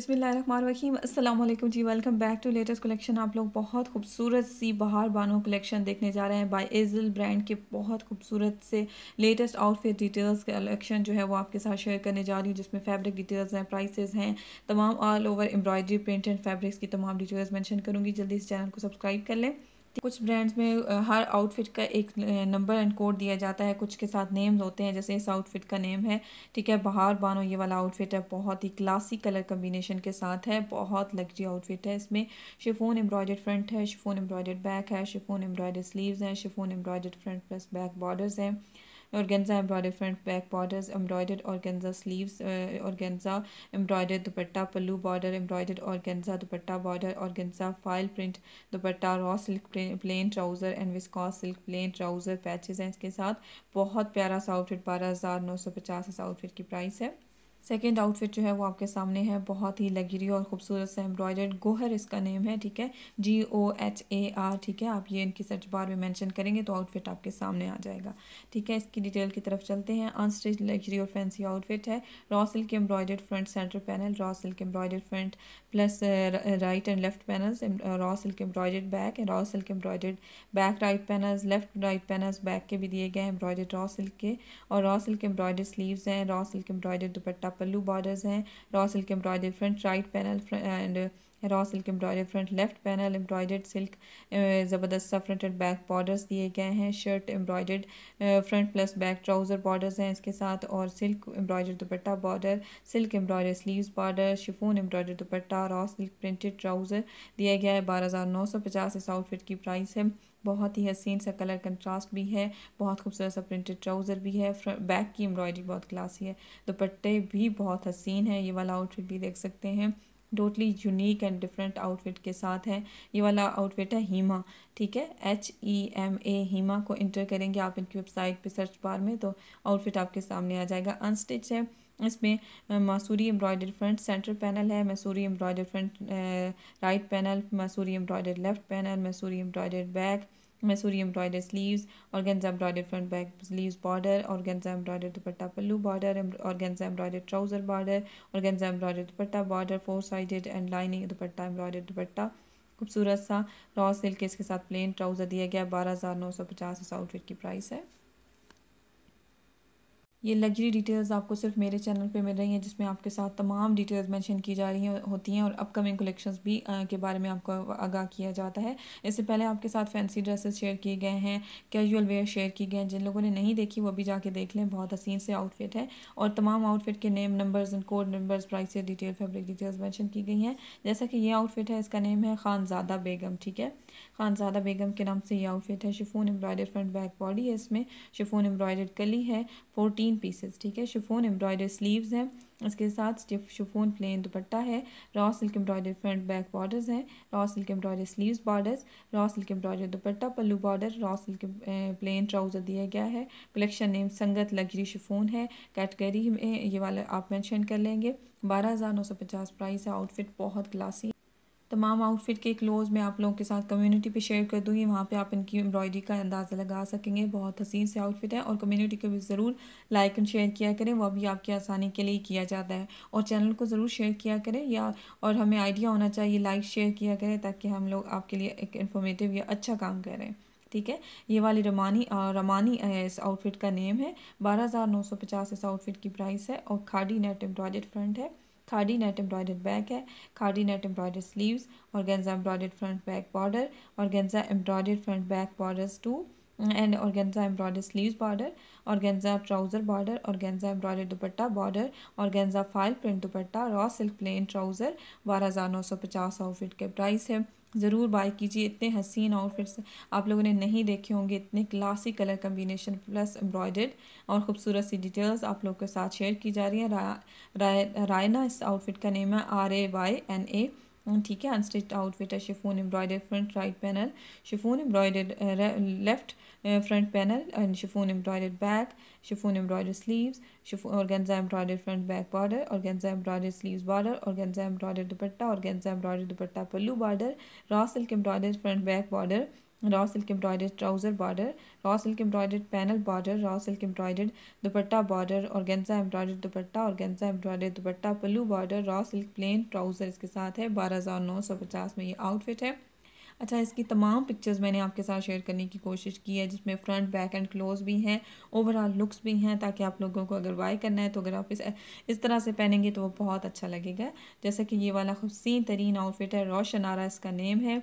अस्सलाम वालेकुम जी welcome back to latest collection आप लोग बहुत खूबसूरत सी बहार बानो कलेक्शन देखने जा रहे हैं बाय एजल ब्रांड के बहुत खूबसूरत से लेटेस्ट आउटफिट डिटेल्स कलेक्शन जो है वो आपके साथ शेयर करने जा रही हूँ जिसमें फैब्रिक डिटेल्स हैं प्राइसेस हैं तमाम all over embroidery print and fabrics की तमाम डिटेल्स मैंशन करूँगी जल्दी इस चैनल को सब्सक्राइब कर लें कुछ ब्रांड्स में हर आउटफिट का एक नंबर एंड कोड दिया जाता है कुछ के साथ नेम्स होते हैं जैसे इस आउटफिट का नेम है ठीक है बाहर बानो ये वाला आउटफिट है बहुत ही क्लासिक कलर कम्बिनेशन के साथ है बहुत लग्जरी आउटफिट है इसमें शिफोन एम्ब्रॉयडर्ड फ्रंट है शिफोन एम्ब्रॉयडर्ड बैक है शिफोन एम्ब्रॉयडर्ड स्लीव हैं chiffon embroidered front plus back borders हैं organza embroidered front back borders embroidered organza sleeves uh, organza embroidered dupatta pallu border embroidered organza dupatta border organza file print dupatta raw silk plain trouser and viscose silk plain trouser patches हैं इसके साथ बहुत प्यारा सा outfit बारह हज़ार नौ सौ पचास इस आउटफिट की प्राइस है सेकेंड आउटफिट जो है वो आपके सामने है बहुत ही लग्जरी और खूबसूरत सा एम्ब्रॉयडर्ड गोहर इसका नेम है ठीक है जी ओ एच ए आर ठीक है आप ये इनकी सर्च बार में मेंशन करेंगे तो आउटफिट आपके सामने आ जाएगा ठीक है इसकी डिटेल की तरफ चलते हैं अनस्टिच लग्जरी और फैंसी आउटफिट है raw silk embroidered front center panel raw silk embroidered front plus right and left panels raw silk embroidered back and raw silk embroidered back right panels left right panels back के भी दिए गए embroidered raw silk के और raw silk embroidered sleeves हैं raw silk embroidered dupatta pallu borders हैं raw silk embroidery front right panel and raw silk embroidery front left panel embroidered silk ज़बरदस्त सा फ्रंट एंड बैक बॉर्डर्स दिए गए हैं shirt embroidered front plus back trouser borders हैं इसके साथ और silk embroider dupatta border silk embroider sleeves border chiffon embroider dupatta raw silk printed trouser दिया गया है बारह हज़ार नौ सौ पचास इस आउटफिट की प्राइस है बहुत ही हसीन सा कलर कंट्रास्ट भी है बहुत खूबसूरत सा प्रिंटेड ट्राउज़र भी है बैक की एम्ब्रॉयडरी बहुत क्लासी है दुपट्टे भी बहुत हसीन है ये वाला आउटफिट भी देख सकते हैं totally unique and different outfit के साथ है ये वाला आउटफिट है हीमा ठीक है एच ई एम ए हीमा को इंटर करेंगे आप इनकी वेबसाइट पे सर्च बार में तो आउटफिट आपके सामने आ जाएगा अनस्टिच है इसमें मसूरी एम्ब्रॉयडर फ्रंट सेंटर पैनल है मैसूरी एम्ब्रॉयडर फ्रंट राइट पैनल मैसूरी एम्ब्रॉयडर लेफ्ट पैनल मैसूरी एम्ब्रॉयडर बैक मैसूरी embroider sleeves organza embroider front back sleeves border organza embroider dupatta pallu border organza embroider trouser border organza embroider dupatta border four sided and lining dupatta embroider dupatta खूबसूरत सा raw silk इसके साथ plane trouser दिया गया बारह हज़ार नौ सौ पचास इस आउटफिट की प्राइस है ये लग्जरी डिटेल्स आपको सिर्फ मेरे चैनल पे मिल रही हैं जिसमें आपके साथ तमाम डिटेल्स मेंशन की जा रही हैं होती हैं और अपकमिंग कलेक्शंस भी आ, के बारे में आपको आगाह किया जाता है इससे पहले आपके साथ फैंसी ड्रेसेस शेयर किए गए हैं कैजुअल वेयर शेयर किए गए हैं जिन लोगों ने नहीं देखी वो भी जाके देख लें बहुत हसीन से आउटफिट है और तमाम आउटफिट के name numbers and code numbers price detail fabric details mention की गई हैं जैसा कि ये आउटफिट है इसका नेम है खानजादा बेगम ठीक है खानजादा बेगम के नाम से यह आउटफिट है chiffon embroider front back body है इसमें शिफोन एम्ब्रॉयडर कली है फोर्टीन पीसेस ठीक है शिफोन एम्ब्रॉयडर स्लीव्स हैं इसके साथ शिफोन प्लेन दुपट्टा है raw silk embroider front back borders हैं raw silk embroider sleeves borders raw silk embroider dupatta pallu border raw silk plain trouser दिया गया है collection name Sangat luxury chiffon है कैटेगरी में ये वाला आप मैंशन कर लेंगे बारह हज़ार नौ सौ पचास प्राइस है आउटफिट बहुत क्लासी तमाम आउटफिट के क्लोज में आप लोगों के साथ कम्युनिटी पे शेयर कर दूँगी वहाँ पे आप इनकी एम्ब्रॉयडरी का अंदाज़ा लगा सकेंगे बहुत हसीन से आउटफिट है और कम्युनिटी को भी ज़रूर लाइक एंड शेयर किया करें वो भी आपकी आसानी के लिए किया जाता है और चैनल को ज़रूर शेयर किया करें या और हमें आइडिया होना चाहिए लाइक शेयर किया करें ताकि हम लोग आपके लिए एक इन्फॉर्मेटिव या अच्छा काम करें ठीक है ये वाली रमानी रमानी इस आउटफिट का नेम है बारह हज़ार नौ सौ पचास इस आउटफिट की प्राइस है और खाडी नेट एम्ब्रॉयड फ्रंट है खाड़ी नेट एम्ब्रॉयडर्ड बैक है खाड़ी net embroidered sleeves organza embroidered front back border और organza embroidered front back borders two and organza embroider sleeve border organza trouser border organza embroider dupatta border organza file print dupatta raw silk plain trouser बारह हज़ार नौ सौ पचास outfit के price है ज़रूर by कीजिए इतने हसीन आउटफिट्स आप लोगों ने नहीं देखे होंगे इतने क्लासी कलर कम्बिनेशन प्लस एम्ब्रॉयड और खूबसूरत सी डिटेल्स आप लोगों के साथ शेयर की जा रही है रा, रा, रायना इस आउटफिट का नेम है R A Y N A Mm, ठीक है अनस्टिच आउटफिट है chiffon embroider front right panel chiffon embroider left front panel and chiffon embroider back chiffon embroider sleeves chiffon organza embroider front back border organza embroider sleeves border organza embroider dupatta organza embroider dupatta pallu border raw silk embroider front back border raw silk embroidered trouser border raw silk embroidered panel border raw silk embroidered dupatta border और organza embroidered dupatta organza embroidered dupatta pallu border raw silk plain trouser इसके साथ है बारह हज़ार नौ सौ पचास में ये आउटफिट है अच्छा इसकी तमाम पिक्चर्स मैंने आपके साथ शेयर करने की कोशिश की है जिसमें फ्रंट बैक एंड क्लोज भी हैं ओवरऑल लुक्स भी हैं ताकि आप लोगों को अगर बाय करना है तो अगर आप इस इस तरह से पहनेंगे तो वो बहुत अच्छा लगेगा जैसा कि ये वाला खूबसूरत तरीन आउटफिट है रोशन आरा इसका नेम है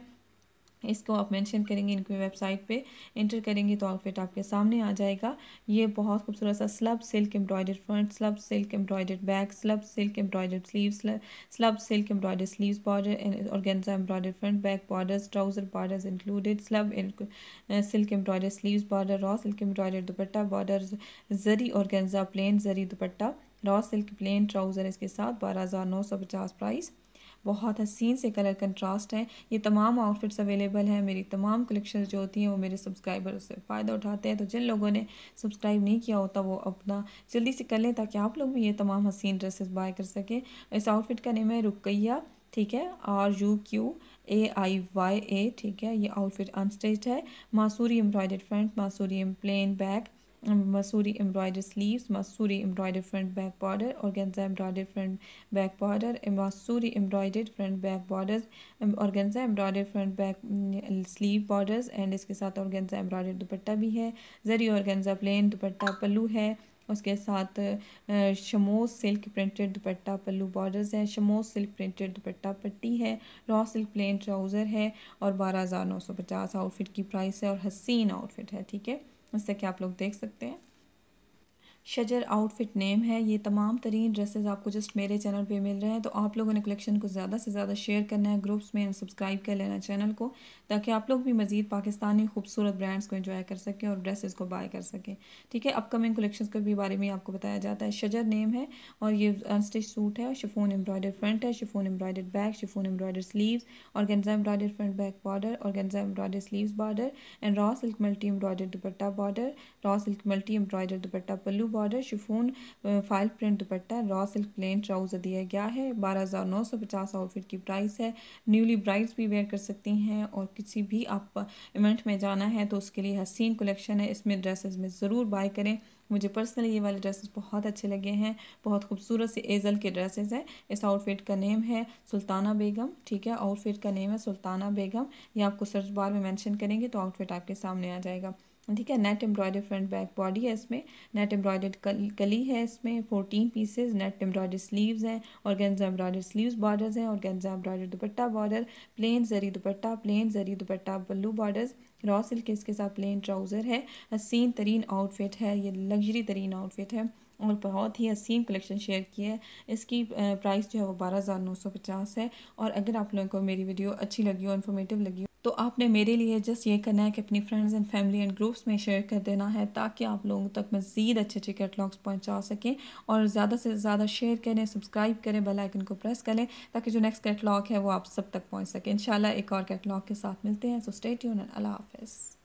इसको आप मेंशन करेंगे इनकी वेबसाइट पे इंटर करेंगे तो आउटफिट आपके सामने आ जाएगा ये बहुत खूबसूरत सा slub silk embroidered front slub silk embroidered back slub silk embroidered sleeves slub silk embroidered sleeves border और organza embroidered front back border trouser border included slub silk embroidered sleeve border raw silk embroidered dupatta border zari organza plain zari dupatta raw silk plain trouser इसके साथ बारह हज़ार नौ सौ पचास price बहुत हसीन से कलर कंट्रास्ट है ये तमाम आउटफिट्स अवेलेबल हैं मेरी तमाम कलेक्शंस जो होती हैं वो मेरे सब्सक्राइबर से फ़ायदा उठाते हैं तो जिन लोगों ने सब्सक्राइब नहीं किया होता वो अपना जल्दी से कर लें ताकि आप लोग भी ये तमाम हसीन ड्रेसेस बाय कर सकें इस आउटफिट का नेम है रुकैया ठीक है R U Q A I Y A ठीक है ये आउटफिट अनस्टेज है मासूरी एम्ब्रॉयडेड फ्रंट मासूरी एम प्लेन बैक मसूरी एम्ब्रॉयडर स्लीव्स मसूरी embroider front back border organza embroider front back border मसूरी embroider front back borders organza embroider front back sleeve borders and इसके साथ ऑर्गेन्जा एम्ब्रॉयडर दुपट्टा भी है जरी ऑर्गेन्जा प्लेन दुपट्टा पल्लू है उसके साथ chamois silk printed dupatta pallu borders है शमोस सिल्क प्रिंटेड दुपट्टा पट्टी है रॉ सिल्क प्लेन ट्राउज़र है और बारह हज़ार नौ सौ पचास आउटफिट की प्राइस है और हसीन आउटफिट है ठीक है जैसे कि आप लोग देख सकते हैं शजर आउटफिट नेम है ये तमाम तरीन ड्रेसेस आपको जस्ट मेरे चैनल पे मिल रहे हैं तो आप लोगों ने कलेक्शन को ज़्यादा से ज़्यादा शेयर करना है ग्रुप्स में एंड सब्सक्राइब कर लेना चैनल को ताकि आप लोग भी मज़ीद पाकिस्तानी खूबसूरत ब्रांड्स को एंजॉय कर सकें और ड्रेसेस को बाय कर सकें ठीक है अपकमिंग कलेक्शन के भी बारे में आपको बताया जाता है शजर नेम है और ये अनस्टिच सूट है शिफोन एम्ब्रॉयडर फ्रंट है chiffon embroider back chiffon embroider sleeve और गेंजा एम्ब्रॉयडर फ्रंट बैक बॉर्डर और गेंजा embroider sleeve border and raw silk multi embroider dupatta border raw silk multi embroider dupatta pallu border chiffon foil print dupatta raw silk plain trouser दिया गया है बारह हज़ार नौ सौ पचास आउटफिट की प्राइस है न्यूली ब्राइड्स भी वेयर कर सकती हैं और किसी भी आप इवेंट में जाना है तो उसके लिए हसीन कलेक्शन है इसमें ड्रेसेस में ज़रूर बाय करें मुझे पर्सनली ये वाले ड्रेसेस बहुत अच्छे लगे हैं बहुत खूबसूरत से एजल के ड्रेसेस हैं इस आउटफिट का नेम है सुल्ताना बेगम ठीक है आउटफिट का नेम है सुल्ताना बेगम ये आपको सर्च बार में मेंशन करेंगे तो आउटफिट आपके सामने आ जाएगा ठीक है net embroider front back body है इसमें नेट एम्ब्रॉयडर्ड कली है इसमें fourteen pieces net embroidered sleeves हैं और गेंजा एम्ब्रॉयडर स्लीव्स बॉर्डर्स हैं और गेंजा embroider dupatta border plain zari dupatta plain zari dupatta blue borders raw silk इसके साथ प्लेन ट्राउज़र है हसीन तरीन आउटफिट है ये लग्जरी तरीन आउटफिट है और बहुत ही हसीन कलेक्शन शेयर किया है इसकी प्राइस जो है वो बारह हज़ार नौ सौ पचास है और अगर आप लोगों को मेरी वीडियो अच्छी लगी हो इन्फॉर्मेटिव लगी हो तो आपने मेरे लिए जस्ट ये करना है कि अपनी friends and family and groups में शेयर कर देना है ताकि आप लोगों तक मज़ीद अच्छे अच्छे कैटलॉग्स पहुँचा सकें और ज़्यादा से ज़्यादा शेयर करें सब्सक्राइब करें बेल आइकन को प्रेस करें ताकि जो नेक्स्ट कैटलॉग है वो आप सब तक पहुँच सके इन एक और कैटलॉग के साथ मिलते हैं सो स्टे ट्यून अल्लाह हाफिज़